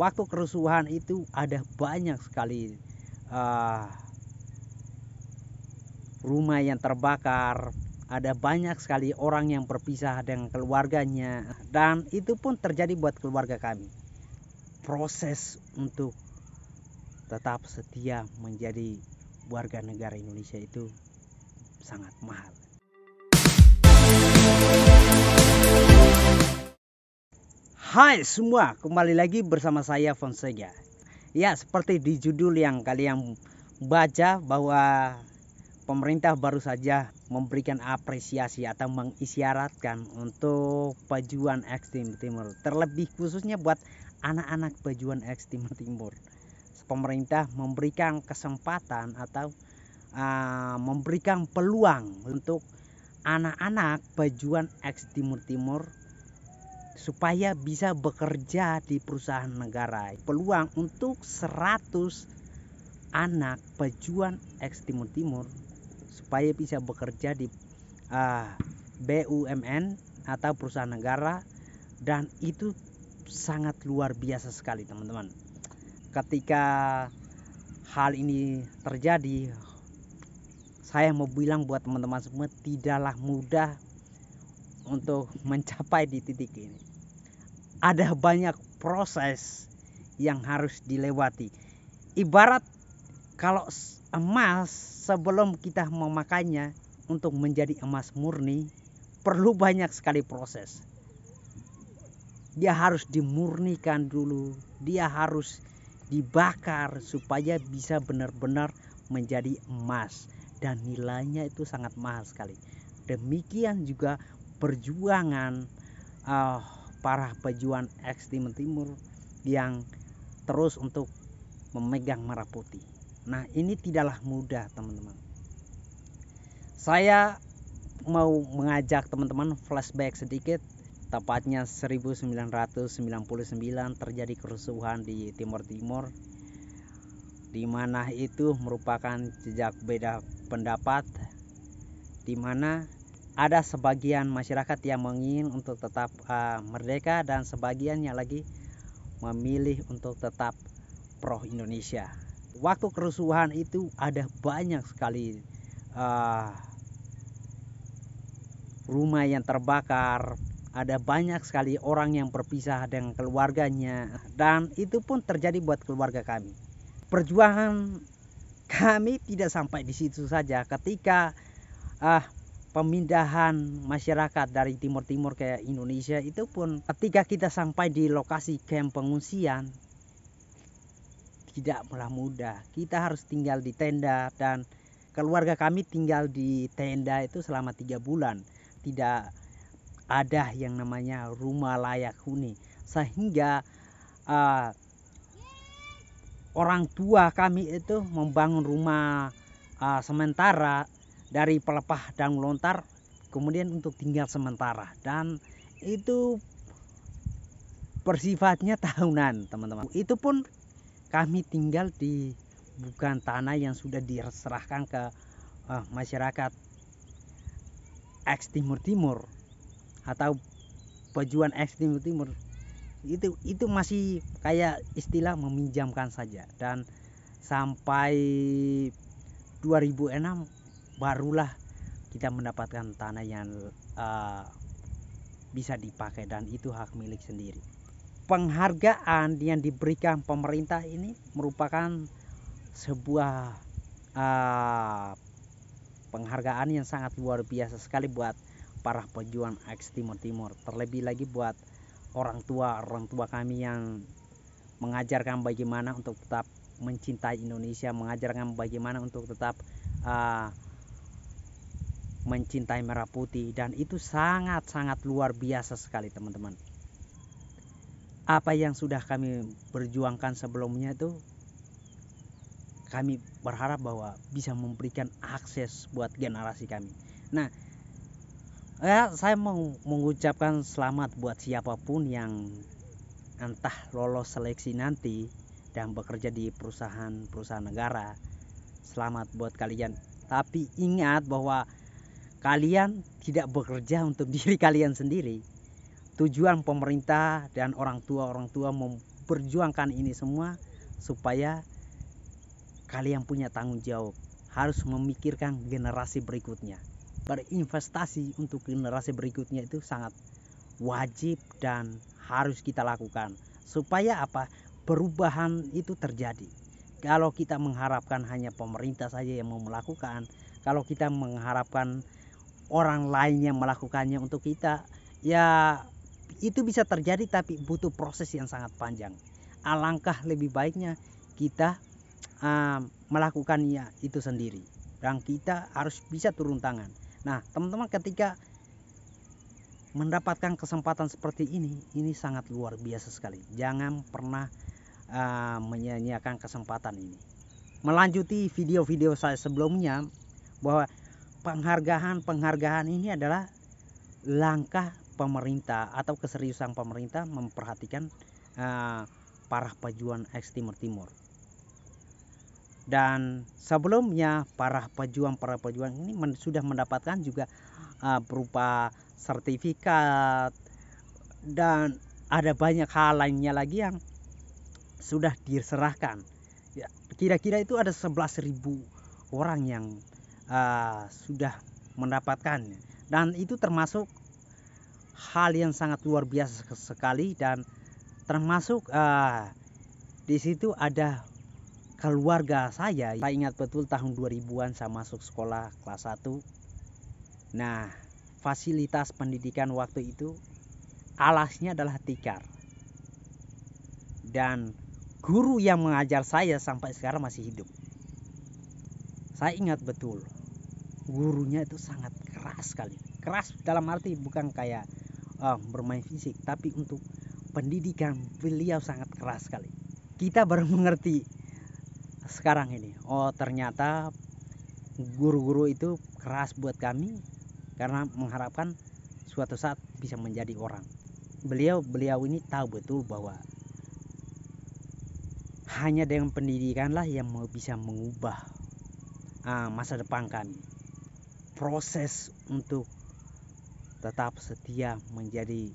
waktu kerusuhan itu ada banyak sekali uh, rumah yang terbakar, ada banyak sekali orang yang berpisah dengan keluarganya dan itu pun terjadi buat keluarga kami. Proses untuk tetap setia menjadi warga negara Indonesia itu sangat mahal. Hai semua, kembali lagi bersama saya Fonsega. Ya, seperti di judul yang kalian baca bahwa pemerintah baru saja memberikan apresiasi atau mengisyaratkan untuk pejuang ekstrim timur, terlebih khususnya buat anak-anak pejuang ekstrim timur. Pemerintah memberikan kesempatan atau uh, memberikan peluang untuk anak-anak pejuang eks timur timur supaya bisa bekerja di perusahaan negara. Peluang untuk 100 anak pejuang ex Timur Timur supaya bisa bekerja di uh, ah, BUMN atau perusahaan negara dan itu sangat luar biasa sekali teman-teman. Ketika hal ini terjadi saya mau bilang buat teman-teman semua tidaklah mudah untuk mencapai di titik ini ada banyak proses yang harus dilewati. Ibarat kalau emas sebelum kita memakainya untuk menjadi emas murni perlu banyak sekali proses. Dia harus dimurnikan dulu, dia harus dibakar supaya bisa benar-benar menjadi emas dan nilainya itu sangat mahal sekali. Demikian juga perjuangan uh, para pejuang eks Timur Timur yang terus untuk memegang merah putih. Nah, ini tidaklah mudah, teman-teman. Saya mau mengajak teman-teman flashback sedikit tepatnya 1999 terjadi kerusuhan di Timur Timur di mana itu merupakan jejak beda pendapat di mana ada sebagian masyarakat yang ingin untuk tetap uh, merdeka dan sebagiannya lagi memilih untuk tetap pro Indonesia. Waktu kerusuhan itu ada banyak sekali uh, rumah yang terbakar, ada banyak sekali orang yang berpisah dengan keluarganya dan itu pun terjadi buat keluarga kami. Perjuangan kami tidak sampai di situ saja ketika uh, pemindahan masyarakat dari Timur Timur ke Indonesia itu pun ketika kita sampai di lokasi camp pengungsian tidak mudah-mudah. Kita harus tinggal di tenda dan keluarga kami tinggal di tenda itu selama tiga bulan. Tidak ada yang namanya rumah layak huni sehingga uh, orang tua kami itu membangun rumah uh, sementara dari pelepah daun lontar kemudian untuk tinggal sementara dan itu bersifatnya tahunan teman-teman itu pun kami tinggal di bukan tanah yang sudah diserahkan ke uh, masyarakat eks timur timur atau pejuan eks timur timur itu itu masih kayak istilah meminjamkan saja dan sampai 2006 barulah kita mendapatkan tanah yang uh, bisa dipakai dan itu hak milik sendiri. Penghargaan yang diberikan pemerintah ini merupakan sebuah uh, penghargaan yang sangat luar biasa sekali buat para pejuang ex Timur Timur. Terlebih lagi buat orang tua orang tua kami yang mengajarkan bagaimana untuk tetap mencintai Indonesia, mengajarkan bagaimana untuk tetap uh, mencintai merah putih dan itu sangat-sangat luar biasa sekali teman-teman. Apa yang sudah kami berjuangkan sebelumnya itu kami berharap bahwa bisa memberikan akses buat generasi kami. Nah, ya, saya mau mengucapkan selamat buat siapapun yang entah lolos seleksi nanti dan bekerja di perusahaan-perusahaan negara. Selamat buat kalian. Tapi ingat bahwa kalian tidak bekerja untuk diri kalian sendiri. Tujuan pemerintah dan orang tua-orang tua memperjuangkan ini semua supaya kalian punya tanggung jawab. Harus memikirkan generasi berikutnya. Berinvestasi untuk generasi berikutnya itu sangat wajib dan harus kita lakukan supaya apa? Perubahan itu terjadi. Kalau kita mengharapkan hanya pemerintah saja yang mau melakukan, kalau kita mengharapkan orang lain yang melakukannya untuk kita ya itu bisa terjadi tapi butuh proses yang sangat panjang alangkah lebih baiknya kita uh, melakukannya itu sendiri dan kita harus bisa turun tangan nah teman-teman ketika mendapatkan kesempatan seperti ini ini sangat luar biasa sekali jangan pernah uh, ah, menyia-nyiakan kesempatan ini melanjuti video-video saya sebelumnya bahwa penghargaan-penghargaan ini adalah langkah pemerintah atau keseriusan pemerintah memperhatikan uh, eh, para pejuang ex Timur Timur. Dan sebelumnya para pejuang para pejuang ini men sudah mendapatkan juga uh, berupa sertifikat dan ada banyak hal lainnya lagi yang sudah diserahkan. Ya, kira-kira ya, itu ada 11.000 orang yang uh, sudah mendapatkannya dan itu termasuk hal yang sangat luar biasa sekali dan termasuk uh, di situ ada keluarga saya saya ingat betul tahun 2000-an saya masuk sekolah kelas 1 nah fasilitas pendidikan waktu itu alasnya adalah tikar dan guru yang mengajar saya sampai sekarang masih hidup saya ingat betul gurunya itu sangat keras sekali keras dalam arti bukan kayak uh, bermain fisik tapi untuk pendidikan beliau sangat keras sekali kita baru mengerti sekarang ini oh ternyata guru-guru itu keras buat kami karena mengharapkan suatu saat bisa menjadi orang beliau beliau ini tahu betul bahwa hanya dengan pendidikanlah yang mau bisa mengubah ah, masa depan kami proses untuk tetap setia menjadi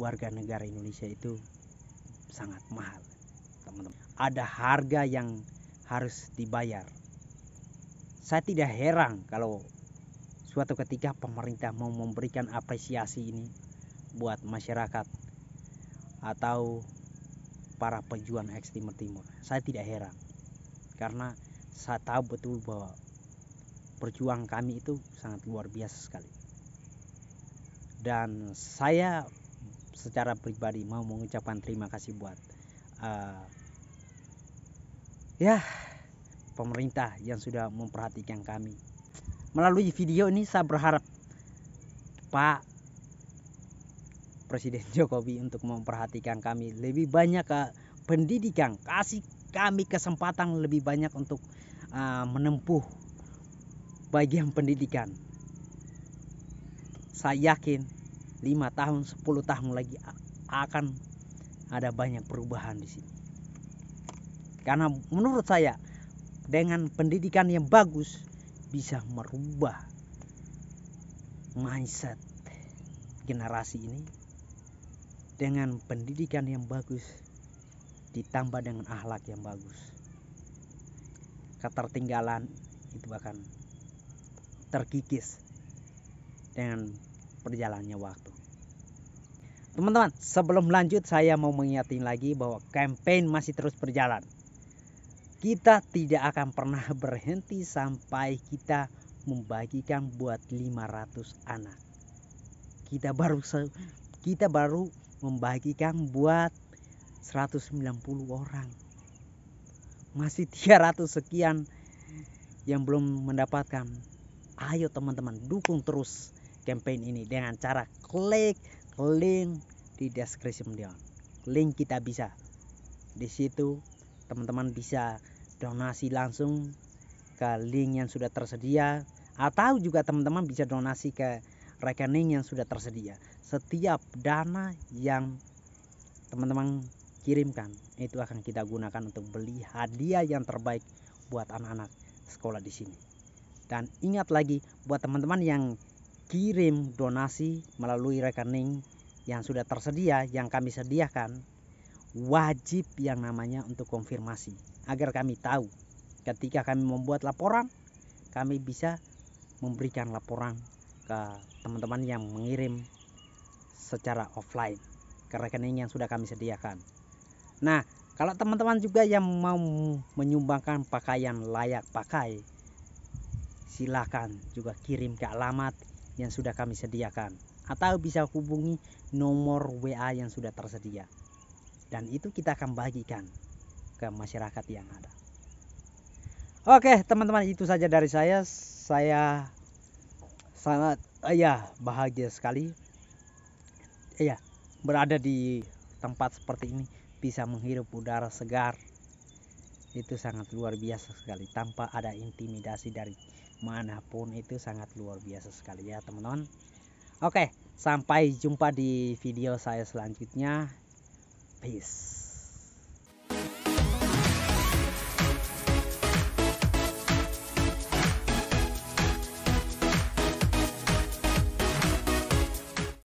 warga negara Indonesia itu sangat mahal teman-teman ada harga yang harus dibayar saya tidak heran kalau suatu ketika pemerintah mau memberikan apresiasi ini buat masyarakat atau para pejuang Ekstrem timur saya tidak heran karena saya tahu betul bahwa perjuang kami itu sangat luar biasa sekali. Dan saya secara pribadi mau mengucapkan terima kasih buat uh, ya pemerintah yang sudah memperhatikan kami. Melalui video ini saya berharap Pak Presiden Jokowi untuk memperhatikan kami lebih banyak ke pendidikan, kasih kami kesempatan lebih banyak untuk uh, menempuh bagian pendidikan. Saya yakin 5 tahun, 10 tahun lagi akan ada banyak perubahan di sini. Karena menurut saya dengan pendidikan yang bagus bisa merubah mindset generasi ini dengan pendidikan yang bagus ditambah dengan akhlak yang bagus ketertinggalan itu akan terkikis dengan perjalannya waktu. Teman-teman, sebelum lanjut saya mau mengingatkan lagi bahwa campaign masih terus berjalan. Kita tidak akan pernah berhenti sampai kita membagikan buat 500 anak. Kita baru kita baru membagikan buat 190 orang. Masih 300 sekian yang belum mendapatkan Ayo teman-teman dukung terus campaign ini dengan cara klik link di deskripsi video. Link kita bisa. Di situ teman-teman bisa donasi langsung ke link yang sudah tersedia atau juga teman-teman bisa donasi ke rekening yang sudah tersedia. Setiap dana yang teman-teman kirimkan itu akan kita gunakan untuk beli hadiah yang terbaik buat anak-anak sekolah di sini. Dan ingat lagi buat teman-teman yang kirim donasi melalui rekening yang sudah tersedia yang kami sediakan wajib yang namanya untuk konfirmasi agar kami tahu ketika kami membuat laporan kami bisa memberikan laporan ke teman-teman yang mengirim secara offline ke rekening yang sudah kami sediakan. Nah, kalau teman-teman juga yang mau menyumbangkan pakaian layak pakai silahkan juga kirim ke alamat yang sudah kami sediakan atau bisa hubungi nomor WA yang sudah tersedia dan itu kita akan bagikan ke masyarakat yang ada oke teman-teman itu saja dari saya saya sangat ya bahagia sekali ya berada di tempat seperti ini bisa menghirup udara segar itu sangat luar biasa sekali tanpa ada intimidasi dari manapun itu sangat luar biasa sekali ya teman-teman oke sampai jumpa di video saya selanjutnya peace